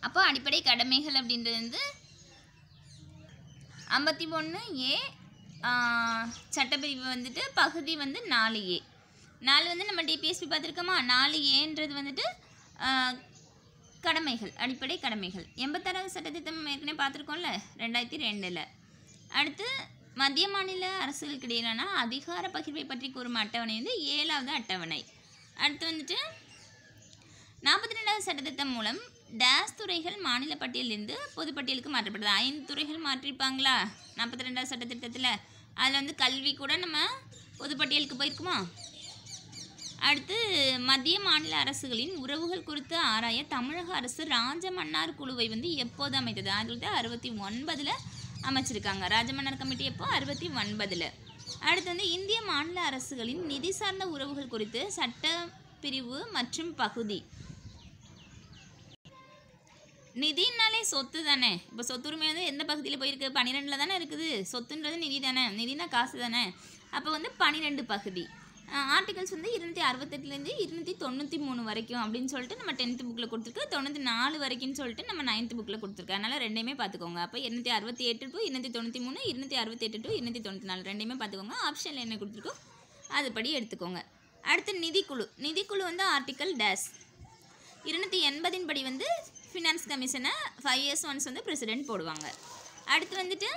அப்போ அடிப்படை கடமைகள் அப்படின்றது வந்து ஐம்பத்தி ஒன்று ஏ சட்டப்பிரிவு வந்துட்டு பகுதி வந்து நாலு ஏ நாலு வந்து நம்ம டிபிஎஸ்பி பார்த்துருக்கோமா நாலு ஏன்றது வந்துட்டு கடமைகள் அடிப்படை கடமைகள் எண்பத்தாறாவது சட்டத்திட்டம் ஏற்கனவே பார்த்துருக்கோம்ல ரெண்டாயிரத்தி ரெண்டில் அடுத்து மத்திய மாநில அரசுகளுக்கு இடையிலான அதிகார பகிர்வை பற்றி கூறும் அட்டவணை வந்து ஏழாவது அட்டவணை அடுத்து வந்துட்டு நாற்பத்தி ரெண்டாவது சட்டத்திட்டம் மூலம் டேஸ் துறைகள் மாநில பட்டியலிருந்து பொதுப்பட்டியலுக்கு மாற்றப்படுது ஐந்து துறைகள் மாற்றிருப்பாங்களா நாற்பத்தி ரெண்டாவது சட்டத்திட்டத்தில் அதில் வந்து கல்வி கூட நம்ம பொதுப்பட்டியலுக்கு போயிருக்குமா அடுத்து மத்திய மாநில அரசுகளின் உறவுகள் குறித்து ஆராய தமிழக அரசு ராஜமன்னார் குழுவை வந்து எப்போது அமைத்தது ஆயிரத்தி தொள்ளாயிரத்தி அறுபத்தி ஒன்பதில் அமைச்சிருக்காங்க ராஜமன்னர் கமிட்டி எப்போ அறுபத்தி ஒன்பதில் அடுத்து வந்து இந்திய மாநில அரசுகளின் நிதி சார்ந்த உறவுகள் குறித்து சட்ட பிரிவு மற்றும் பகுதி நிதினாலே சொத்து தானே இப்போ உரிமை வந்து எந்த பகுதியில் போயிருக்கு பன்னிரெண்டில் தானே இருக்குது சொத்துன்றது நிதி தானே நிதினா காசு தானே அப்போ வந்து பனிரெண்டு பகுதி ஆர்டிகல்ஸ் வந்து இருநூத்தி அறுபத்தெட்டுலேருந்து இருநூற்றி தொண்ணூற்றி மூணு வரைக்கும் அப்படின்னு சொல்லிட்டு நம்ம டென்த்து புக்கில் கொடுத்துருக்கோம் தொண்ணூற்றி நாலு வரைக்கும்னு சொல்லிட்டு நம்ம நைன்த்து புக்கில் கொடுத்துருக்கோம் அதனால் ரெண்டையுமே பார்த்துக்கோங்க அப்போ இருநூற்றி அறுபத்தி எட்டு டு இரநூத்தி தொண்ணூற்றி மூணு இருநூற்றி எட்டு டு இருநூற்றி தொண்ணூற்றி நாலு ரெண்டையுமே பார்த்துக்கோங்க ஆப்ஷனில் என்ன கொடுத்துருக்கோ அதுபடி எடுத்துக்கோங்க அடுத்து நிதிக்குழு நிதிக்குழு வந்து ஆர்டிக்கல் டேஸ் இருநூற்றி எண்பதின் படி வந்து ஃபினான்ஸ் கமிஷனை ஃபைவ் இயர்ஸ் ஒன்ஸ் வந்து ப்ரெசிடென்ட் போடுவாங்க அடுத்து வந்துட்டு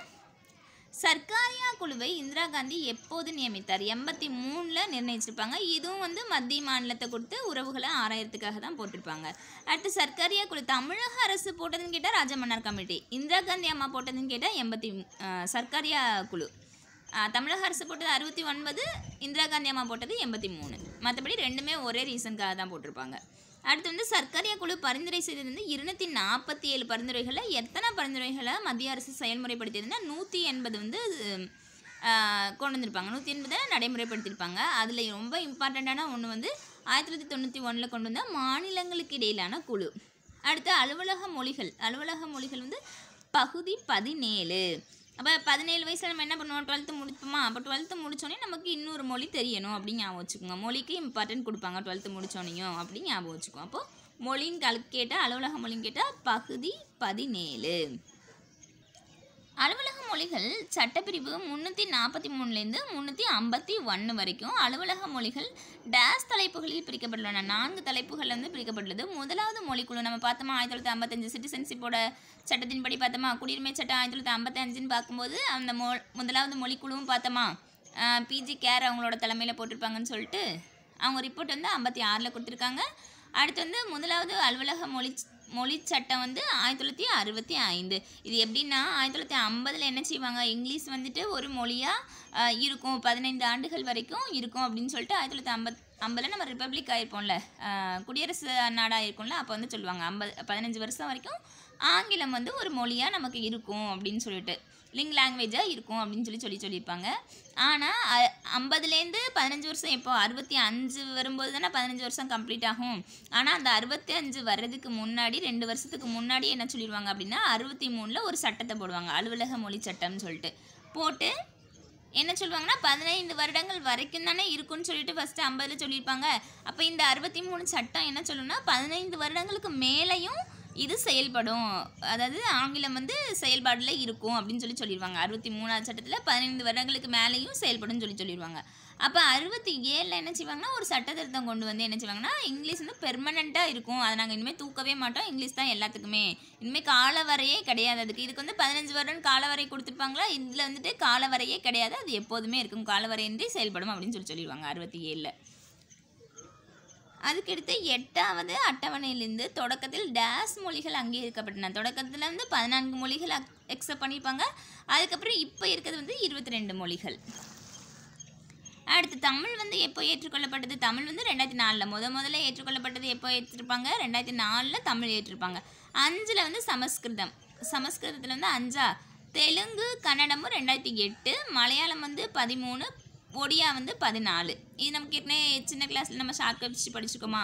சர்க்காரியா குழுவை இந்திரா காந்தி எப்போது நியமித்தார் எண்பத்தி மூணில் நிர்ணயிச்சிருப்பாங்க இதுவும் வந்து மத்திய மாநிலத்தை கொடுத்து உறவுகளை ஆராயறதுக்காக தான் போட்டிருப்பாங்க அடுத்து சர்க்காரியா குழு தமிழக அரசு போட்டதுன்னு கேட்டால் ராஜமன்னார் கமிட்டி இந்திரா காந்தி அம்மா போட்டதுன்னு கேட்டால் எண்பத்தி சர்க்காரியா குழு தமிழக அரசு போட்டது அறுபத்தி ஒன்பது இந்திரா காந்தி அம்மா போட்டது எண்பத்தி மூணு மற்றபடி ரெண்டுமே ஒரே ரீசனுக்காக தான் போட்டிருப்பாங்க அடுத்து வந்து சர்க்கரைய குழு பரிந்துரை செய்தது வந்து இருநூற்றி நாற்பத்தி ஏழு பரிந்துரைகளை எத்தனை பரிந்துரைகளை மத்திய அரசு செயல்முறைப்படுத்தியதுன்னா நூற்றி எண்பது வந்து கொண்டு வந்திருப்பாங்க நூற்றி எண்பதை நடைமுறைப்படுத்தியிருப்பாங்க அதில் ரொம்ப இம்பார்ட்டண்ட்டான ஒன்று வந்து ஆயிரத்தி தொள்ளாயிரத்தி தொண்ணூற்றி ஒன்றில் கொண்டு வந்த மாநிலங்களுக்கு இடையிலான குழு அடுத்து அலுவலக மொழிகள் அலுவலக மொழிகள் வந்து பகுதி பதினேழு அப்போ பதினேழு வயசில் நம்ம என்ன பண்ணுவோம் டுவெல்த்து முடிப்போமா அப்போ டுவெல்த்து முடித்தோடனே நமக்கு இன்னொரு மொழி தெரியணும் அப்படின்னு ஞாபகம் வச்சுக்கோங்க மொழிக்கு இம்பார்ட்டன்ட் கொடுப்பாங்க டுவெல்த்து முடித்தோனையும் அப்படின்னு ஞாபகம் வச்சுக்கோம் அப்போது மொழின்னு கேட்டால் அலுவலக மொழின்னு கேட்டால் பகுதி பதினேழு அலுவலக மொழிகள் சட்டப்பிரிவு முந்நூற்றி நாற்பத்தி மூணுலேருந்து முந்நூற்றி ஐம்பத்தி ஒன்று வரைக்கும் அலுவலக மொழிகள் டேஸ் தலைப்புகளில் பிரிக்கப்பட்டுள்ளன நான்கு தலைப்புகள் வந்து பிரிக்கப்பட்டுள்ளது முதலாவது மொழிக்குழு நம்ம பார்த்தோமா ஆயிரத்தி தொள்ளாயிரத்தி ஐம்பத்தஞ்சு சிட்டிசன்ஷிப்போட சட்டத்தின்படி பார்த்தோமா குடியுரிமை சட்டம் ஆயிரத்தி தொள்ளாயிரத்தி ஐம்பத்தஞ்சுன்னு பார்க்கும்போது அந்த மொ முதலாவது மொழிக்குழுவும் பார்த்தோமா பிஜி கேர் அவங்களோட தலைமையில் போட்டிருப்பாங்கன்னு சொல்லிட்டு அவங்க ரிப்போர்ட் வந்து ஐம்பத்தி ஆறில் கொடுத்துருக்காங்க அடுத்து வந்து முதலாவது அலுவலக மொழி மொழி சட்டம் வந்து ஆயிரத்தி தொள்ளாயிரத்தி அறுபத்தி ஐந்து இது எப்படின்னா ஆயிரத்தி தொள்ளாயிரத்தி ஐம்பதில் என்ன செய்வாங்க இங்கிலீஷ் வந்துட்டு ஒரு மொழியாக இருக்கும் பதினைந்து ஆண்டுகள் வரைக்கும் இருக்கும் அப்படின்னு சொல்லிட்டு ஆயிரத்தி தொள்ளாயிரத்தி ஐம்பத் ஐம்பதில் நம்ம ரிப்பப்ளிக் ஆகிருப்போம்ல குடியரசு நாடாக இருக்கும்ல அப்போ வந்து சொல்லுவாங்க ஐம்பது பதினஞ்சு வருஷம் வரைக்கும் ஆங்கிலம் வந்து ஒரு மொழியாக நமக்கு இருக்கும் அப்படின்னு சொல்லிட்டு லிங் லாங்குவேஜாக இருக்கும் அப்படின்னு சொல்லி சொல்லி சொல்லியிருப்பாங்க ஆனால் ஐம்பதுலேருந்து பதினஞ்சு வருஷம் இப்போ அறுபத்தி அஞ்சு வரும்போது தானே பதினஞ்சு வருஷம் கம்ப்ளீட் ஆகும் ஆனால் அந்த அறுபத்தி அஞ்சு வர்றதுக்கு முன்னாடி ரெண்டு வருஷத்துக்கு முன்னாடி என்ன சொல்லிடுவாங்க அப்படின்னா அறுபத்தி மூணில் ஒரு சட்டத்தை போடுவாங்க அலுவலக மொழி சட்டம்னு சொல்லிட்டு போட்டு என்ன சொல்லுவாங்கன்னா பதினைந்து வருடங்கள் வரைக்கும் தானே இருக்குன்னு சொல்லிட்டு ஃபஸ்ட்டு ஐம்பதில் சொல்லியிருப்பாங்க அப்போ இந்த அறுபத்தி மூணு சட்டம் என்ன சொல்லணும்னா பதினைந்து வருடங்களுக்கு மேலேயும் இது செயல்படும் அதாவது ஆங்கிலம் வந்து செயல்பாடில் இருக்கும் அப்படின்னு சொல்லி சொல்லிடுவாங்க அறுபத்தி மூணாவது சட்டத்தில் பதினைந்து வருடங்களுக்கு மேலேயும் செயல்படும் சொல்லி சொல்லிடுவாங்க அப்போ அறுபத்தி ஏழில் என்ன செய்வாங்கன்னா ஒரு சட்ட திருத்தம் கொண்டு வந்து என்ன செய்வாங்கன்னா இங்கிலீஷ் வந்து பெர்மனெண்ட்டாக இருக்கும் அதை நாங்கள் இனிமேல் தூக்கவே மாட்டோம் இங்கிலீஷ் தான் எல்லாத்துக்குமே இனிமேல் காலவரையே கிடையாது அதுக்கு இதுக்கு வந்து பதினஞ்சு வருடம் காலவரை கொடுத்துருப்பாங்களா இதில் வந்துட்டு காலவரையே கிடையாது அது எப்போதுமே இருக்கும் காலவரையின்றி செயல்படும் அப்படின்னு சொல்லி சொல்லிடுவாங்க அறுபத்தி ஏழில் அதுக்கடுத்து எட்டாவது அட்டவணையிலிருந்து தொடக்கத்தில் டேஸ் மொழிகள் அங்கே இருக்கப்பட்டன தொடக்கத்தில் வந்து பதினான்கு மொழிகள் அக் எக்ஸப்ட் பண்ணியிருப்பாங்க அதுக்கப்புறம் இப்போ இருக்கிறது வந்து இருபத்தி ரெண்டு மொழிகள் அடுத்து தமிழ் வந்து எப்போ ஏற்றுக்கொள்ளப்பட்டது தமிழ் வந்து ரெண்டாயிரத்தி நாலில் முத முதல்ல ஏற்றுக்கொள்ளப்பட்டது எப்போ ஏற்றிருப்பாங்க ரெண்டாயிரத்தி நாலில் தமிழ் ஏற்றிருப்பாங்க அஞ்சில் வந்து சமஸ்கிருதம் சமஸ்கிருதத்தில் வந்து அஞ்சா தெலுங்கு கன்னடமும் ரெண்டாயிரத்தி எட்டு மலையாளம் வந்து பதிமூணு ஒடியா வந்து பதினாலு இது நமக்கு ஏற்கனவே சின்ன கிளாஸில் நம்ம ஷார்ட்கட் வச்சு படிச்சிருக்கோமா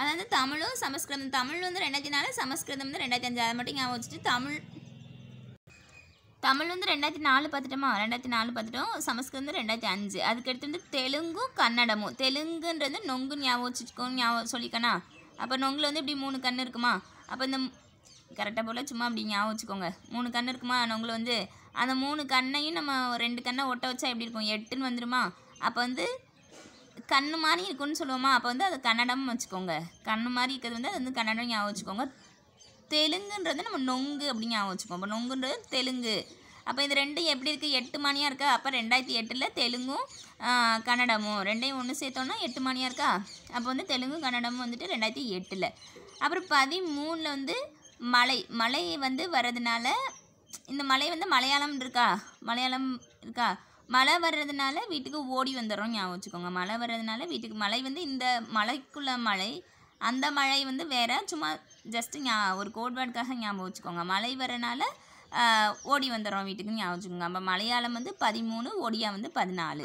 அதாவது தமிழும் சமஸ்கிருதம் தமிழ் வந்து ரெண்டாயிரத்தி நாலு சமஸ்கிருதம் வந்து ரெண்டாயிரத்தி அஞ்சு அதை மட்டும் ஞாபகம் வச்சுட்டு தமிழ் தமிழ் வந்து ரெண்டாயிரத்தி நாலு பார்த்துட்டோமா ரெண்டாயிரத்தி நாலு பார்த்துட்டோம் சமஸ்கிருதம் வந்து ரெண்டாயிரத்தி அஞ்சு அதுக்கடுத்து வந்து தெலுங்கும் கன்னடமும் தெலுங்குன்றது நொங்கு ஞாபகம் வச்சுக்கோன்னு ஞாபகம் சொல்லிக்கணா அப்போ நொங்கில் வந்து இப்படி மூணு கண் இருக்குமா அப்போ இந்த கரெக்டாக போல் சும்மா அப்படி ஞாபகம் வச்சுக்கோங்க மூணு கண் இருக்குமா நொங்கில் வந்து அந்த மூணு கண்ணையும் நம்ம ரெண்டு கண்ணை ஒட்ட வச்சா எப்படி இருக்கும் எட்டுன்னு வந்துடுமா அப்போ வந்து கண்ணு மாதிரி இருக்கும்னு சொல்லுவோமா அப்போ வந்து அது கன்னடம் வச்சுக்கோங்க கண்ணு மாதிரி இருக்கிறது வந்து அது வந்து கன்னடம் ஞாபகம் வச்சுக்கோங்க தெலுங்குன்றது நம்ம நொங்கு அப்படின்னு ஞாபகம் வச்சுக்கோம் அப்போ நொங்குன்றது தெலுங்கு அப்போ இது ரெண்டும் எப்படி இருக்குது எட்டு மணியாக இருக்கா அப்போ ரெண்டாயிரத்தி எட்டில் தெலுங்கும் கன்னடமும் ரெண்டையும் ஒன்று சேர்த்தோன்னா எட்டு மணியாக இருக்கா அப்போ வந்து தெலுங்கு கன்னடமும் வந்துட்டு ரெண்டாயிரத்தி எட்டில் அப்புறம் பதிமூணில் வந்து மலை மலை வந்து வர்றதுனால இந்த மலை வந்து மலையாளம் இருக்கா மலையாளம் இருக்கா மழை வர்றதுனால வீட்டுக்கு ஓடி வந்துடுறோம் ஞாபகம் வச்சுக்கோங்க மழை வர்றதுனால வீட்டுக்கு மழை வந்து இந்த மலைக்குள்ள மழை அந்த மழை வந்து வேறு சும்மா ஜஸ்ட்டு ஞா ஒரு கோட்வேர்டுக்காக ஞாபகம் வச்சுக்கோங்க மழை வரனால ஓடி வந்துடுறோம் வீட்டுக்கு ஞாபகம் வச்சுக்கோங்க நம்ம மலையாளம் வந்து பதிமூணு ஒடியா வந்து பதினாலு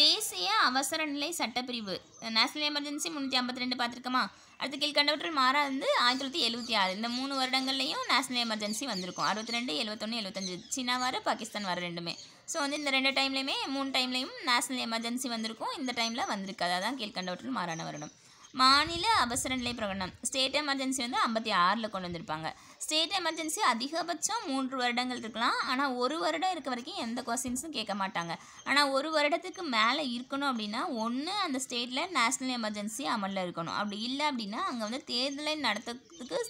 தேசிய அவசர நிலை சட்டப்பிரிவு நேஷனல் எமர்ஜென்சி முந்நூற்றி ஐம்பத்தி ரெண்டு பார்த்துருக்கோமா அடுத்து கீழ்கண்டவற்றில் மாறா வந்து ஆயிரத்தி தொள்ளாயிரத்தி எழுபத்தி ஆறு இந்த மூணு வருடங்கள்லையும் நேஷனல் எமர்ஜென்சி வந்திருக்கும் அறுபத்தி ரெண்டு எழுபத்தொன்று எழுபத்தஞ்சு சீனா வார பாகிஸ்தான் வார ரெண்டுமே ஸோ வந்து இந்த ரெண்டு டைம்லேயுமே மூணு டைம்லேயும் நேஷனல் எமர்ஜென்சி வந்திருக்கும் இந்த டைமில் வந்திருக்காது அதான் கீழ்கண்டவற்றில் மாறான வருடம் மாநில அவசர நிலை பிரகடனம் ஸ்டேட் எமர்ஜென்சி வந்து ஐம்பத்தி ஆறில் கொண்டு வந்திருப்பாங்க ஸ்டேட் எமர்ஜென்சி அதிகபட்சம் மூன்று வருடங்கள் இருக்கலாம் ஆனால் ஒரு வருடம் இருக்க வரைக்கும் எந்த கொஸ்டின்ஸும் கேட்க மாட்டாங்க ஆனால் ஒரு வருடத்துக்கு மேலே இருக்கணும் அப்படின்னா ஒன்று அந்த ஸ்டேட்டில் நேஷ்னல் எமர்ஜென்சி அமலில் இருக்கணும் அப்படி இல்லை அப்படின்னா அங்கே வந்து தேர்தலை நடத்துறதுக்கு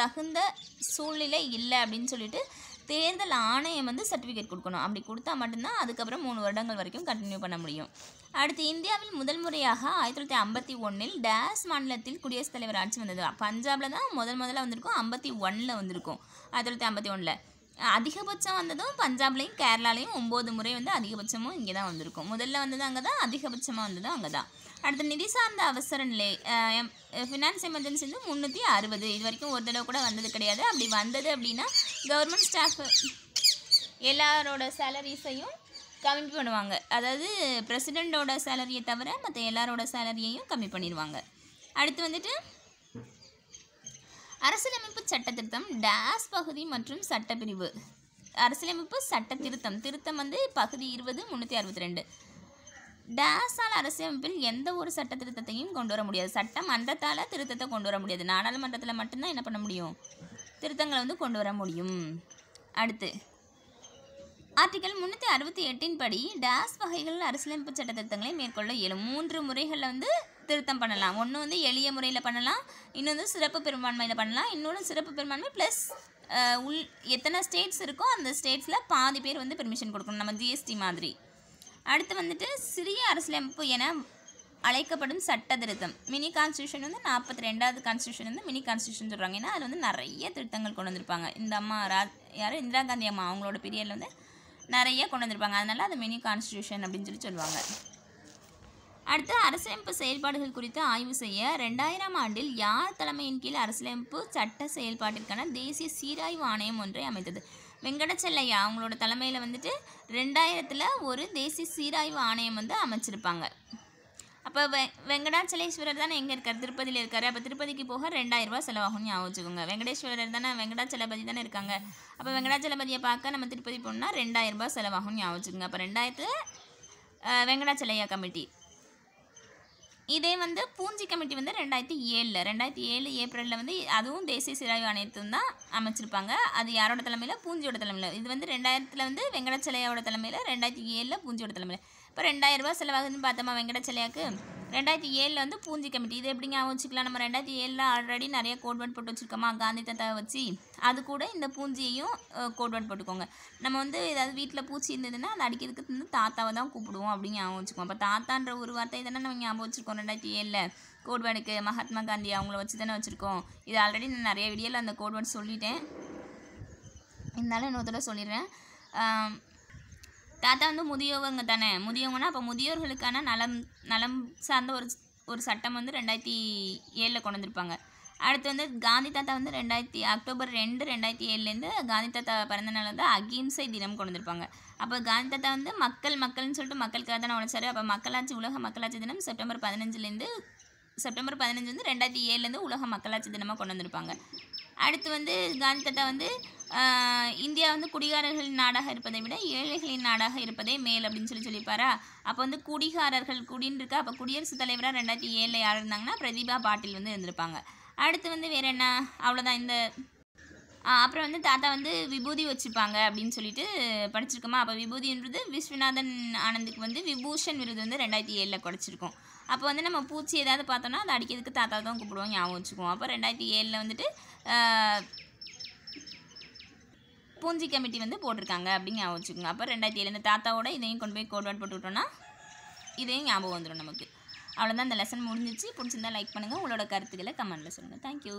தகுந்த சூழ்நிலை இல்லை அப்படின்னு சொல்லிட்டு தேர்தல் ஆணையம் வந்து சர்டிஃபிகேட் கொடுக்கணும் அப்படி கொடுத்தா மட்டும்தான் அதுக்கப்புறம் மூணு வருடங்கள் வரைக்கும் கண்டினியூ பண்ண முடியும் அடுத்து இந்தியாவில் முதல் முறையாக ஆயிரத்தி தொள்ளாயிரத்தி ஐம்பத்தி ஒன்றில் டேஸ் மாநிலத்தில் குடியரசுத் தலைவர் ஆட்சி வந்தது பஞ்சாபில் தான் முதல் முதல்ல வந்திருக்கும் ஐம்பத்தி ஒன்னில் வந்திருக்கும் ஆயிரத்தி தொள்ளாயிரத்தி ஐம்பத்தி ஒன்றில் அதிகபட்சம் வந்ததும் பஞ்சாப்லேயும் கேரளாலையும் ஒம்பது முறை வந்து அதிகபட்சமும் இங்கே தான் வந்திருக்கும் முதல்ல வந்தது அங்கே தான் அதிகபட்சமாக வந்ததும் அங்கே தான் அடுத்து நிதி சார்ந்த அவசர நிலை ஃபினான்ஸ் எமர்ஜென்சி வந்து முந்நூற்றி அறுபது இது வரைக்கும் ஒரு தடவை கூட வந்தது கிடையாது அப்படி வந்தது அப்படின்னா கவர்மெண்ட் ஸ்டாஃப் எல்லாரோட சேலரிஸையும் கம்மி பண்ணுவாங்க அதாவது பிரசிடெண்டோட சேலரியை தவிர மற்ற எல்லாரோட சேலரியையும் கம்மி பண்ணிடுவாங்க அடுத்து வந்துட்டு அரசியலமைப்பு சட்ட திருத்தம் டேஸ் பகுதி மற்றும் சட்டப்பிரிவு அரசியலமைப்பு சட்ட திருத்தம் திருத்தம் வந்து பகுதி இருபது முந்நூற்றி அறுபத்தி ரெண்டு டேஸால் அரசியலமைப்பில் எந்த ஒரு சட்ட திருத்தத்தையும் கொண்டு வர முடியாது சட்டமன்றத்தால் திருத்தத்தை கொண்டு வர முடியாது நாடாளுமன்றத்தில் மட்டும்தான் என்ன பண்ண முடியும் திருத்தங்களை வந்து கொண்டு வர முடியும் அடுத்து ஆர்டிகல் முந்நூற்றி அறுபத்தி எட்டின் படி டேஸ் வகைகள் அரசியலமைப்பு சட்ட திருத்தங்களை மேற்கொள்ள இயலும் மூன்று முறைகளில் வந்து திருத்தம் பண்ணலாம் ஒன்று வந்து எளிய முறையில் பண்ணலாம் இன்னொன்று சிறப்பு பெரும்பான்மையில் பண்ணலாம் இன்னொன்று சிறப்பு பெரும்பான்மை ப்ளஸ் உள் எத்தனை ஸ்டேட்ஸ் இருக்கோ அந்த ஸ்டேட்ஸில் பாதி பேர் வந்து பெர்மிஷன் கொடுக்கணும் நம்ம ஜிஎஸ்டி மாதிரி அடுத்து வந்துட்டு சிறிய அரசியலமைப்பு என அழைக்கப்படும் சட்ட திருத்தம் மினி கான்ஸ்டியூஷன் வந்து நாற்பத்தி ரெண்டாவது கான்ஸ்டியூஷன் வந்து மினி கான்ஸ்டியூஷன் சொல்கிறாங்க ஏன்னா அதில் வந்து நிறைய திருத்தங்கள் கொண்டு வந்திருப்பாங்க இந்த அம்மா ரா யார் இந்திரா காந்தி அம்மா அவங்களோட பீரியடில் வந்து நிறைய கொண்டு வந்திருப்பாங்க அதனால் அது மினி கான்ஸ்டியூஷன் அப்படின்னு சொல்லி சொல்லுவாங்க அடுத்து அரசியலமைப்பு செயல்பாடுகள் குறித்து ஆய்வு செய்ய ரெண்டாயிரம் ஆண்டில் யார் தலைமையின் கீழ் அரசியலமைப்பு சட்ட செயல்பாட்டிற்கான தேசிய சீராய்வு ஆணையம் ஒன்றை அமைத்தது வெங்கடச்செல்லையா அவங்களோட தலைமையில் வந்துட்டு ரெண்டாயிரத்தில் ஒரு தேசிய சீராய்வு ஆணையம் வந்து அமைச்சிருப்பாங்க அப்போ வெ வெங்கடாச்சலேஸ்வரர் தானே எங்கே இருக்கார் திருப்பதியில் இருக்கார் அப்போ திருப்பதிக்கு போக ரெண்டாயிரரூபா செலவாகும்னு ஞாபகம் வச்சுக்கோங்க வெங்கடேஸ்வரர் தானே வெங்கடாச்சலபதி தானே இருக்காங்க அப்போ வெங்கடாச்சலபதியை பார்க்க நம்ம திருப்பதி போனால் ரெண்டாயிரரூபா செலவாகும் ஞாபகம் வச்சுக்கோங்க அப்போ ரெண்டாயிரத்து வெங்கடாச்சலையா கமிட்டி இதே வந்து பூஞ்சி கமிட்டி வந்து ரெண்டாயிரத்தி ஏழில் ரெண்டாயிரத்தி ஏழு ஏப்ரலில் வந்து அதுவும் தேசிய சிராய்வு ஆணையத்தும் தான் அமைச்சிருப்பாங்க அது யாரோட தலைமையில் பூஞ்சியோட தலைமையில் இது வந்து ரெண்டாயிரத்தில் வந்து வெங்கடாச்சலையாவோட தலைமையில் ரெண்டாயிரத்தி ஏழில் பூஞ்சியோட தலைமையில் இப்போ ரூபா செலவாகுதுன்னு பார்த்தோமா வெங்கடச்சலையாக்கு ரெண்டாயிரத்தி ஏழில் வந்து பூஞ்சி கமிட்டி இது எப்படிங்க வச்சுக்கலாம் நம்ம ரெண்டாயிரத்தி ஏழில் ஆல்ரெடி நிறைய கோட்வேட் போட்டு வச்சுருக்கோமா காந்தி தாத்தாவை வச்சு அது கூட இந்த பூஞ்சியையும் கோட்வேட் போட்டுக்கோங்க நம்ம வந்து ஏதாவது வீட்டில் பூச்சி இருந்ததுன்னா அதை அடிக்கிறதுக்கு வந்து தாத்தாவை தான் கூப்பிடுவோம் அப்படின்னு ஞாபகம் வச்சுக்கோம் அப்போ தாத்தான்ற ஒரு வார்த்தை தானே நம்ம ஞாபகம் வச்சுருக்கோம் ரெண்டாயிரத்தி ஏழில் கோட்வேடுக்கு மகாத்மா காந்தி அவங்கள வச்சு தானே வச்சுருக்கோம் இது ஆல்ரெடி நான் நிறைய வீடியோவில் அந்த கோட்வேட் சொல்லிட்டேன் இருந்தாலும் இன்னொரு தடவை சொல்லிடுறேன் தாத்தா வந்து முதியவங்க தானே முதியவங்கன்னா அப்போ முதியோர்களுக்கான நலம் நலம் சார்ந்த ஒரு ஒரு சட்டம் வந்து ரெண்டாயிரத்தி ஏழில் கொண்டு வந்திருப்பாங்க அடுத்து வந்து காந்தி தாத்தா வந்து ரெண்டாயிரத்தி அக்டோபர் ரெண்டு ரெண்டாயிரத்தி ஏழுலேருந்து காந்தி தாத்தா பிறந்த நாள் வந்து அகிம்சை தினம் கொண்டு வந்திருப்பாங்க அப்போ காந்தி தாத்தா வந்து மக்கள் மக்கள்னு சொல்லிட்டு மக்களுக்காக தானே உழைச்சாரு அப்போ மக்களாட்சி உலக மக்களாட்சி தினம் செப்டம்பர் பதினஞ்சுலேருந்து செப்டம்பர் பதினஞ்சு வந்து ரெண்டாயிரத்தி ஏழுலேருந்து உலக மக்களாட்சி தினமாக கொண்டு வந்திருப்பாங்க அடுத்து வந்து காந்தி தாத்தா வந்து இந்தியா வந்து குடிகாரர்களின் நாடாக இருப்பதை விட ஏழைகளின் நாடாக இருப்பதே மேல் அப்படின்னு சொல்லி சொல்லியிருப்பாரா அப்போ வந்து குடிகாரர்கள் குடின்னு இருக்கா அப்போ குடியரசுத் தலைவராக ரெண்டாயிரத்தி ஏழில் யார் இருந்தாங்கன்னா பிரதிபா பாட்டில் வந்து இருந்திருப்பாங்க அடுத்து வந்து வேறு என்ன அவ்வளோதான் இந்த அப்புறம் வந்து தாத்தா வந்து விபூதி வச்சுருப்பாங்க அப்படின்னு சொல்லிட்டு படிச்சிருக்கோமா அப்போ விபூதின்றது விஸ்வநாதன் ஆனந்துக்கு வந்து விபூஷன் விருது வந்து ரெண்டாயிரத்தி ஏழில் குறைச்சிருக்கோம் அப்போ வந்து நம்ம பூச்சி ஏதாவது பார்த்தோம்னா அதை அடிக்கிறதுக்கு தாத்தா தான் கூப்பிடுவோம் ஞாபகம் வச்சுக்குவோம் அப்போ ரெண்டாயிரத்தி ஏழில் வந்துட்டு பூஞ்சி கமிட்டி வந்து போட்டிருக்காங்க அப்படின்னு ஞாபகம் வச்சுக்கோங்க அப்போ ரெண்டாயிரத்தி ஏழு இந்த தாத்தாவோட இதையும் கொண்டு போய் கோட்வாட் போட்டு விட்டோம்னா இதையும் ஞாபகம் வந்துடும் நமக்கு அவ்வளோதான் அந்த லெசன் முடிஞ்சிச்சு பிடிச்சிருந்தா லைக் பண்ணுங்கள் உங்களோட கருத்துக்களை கமெண்டில் சொல்லுங்கள் தேங்க்யூ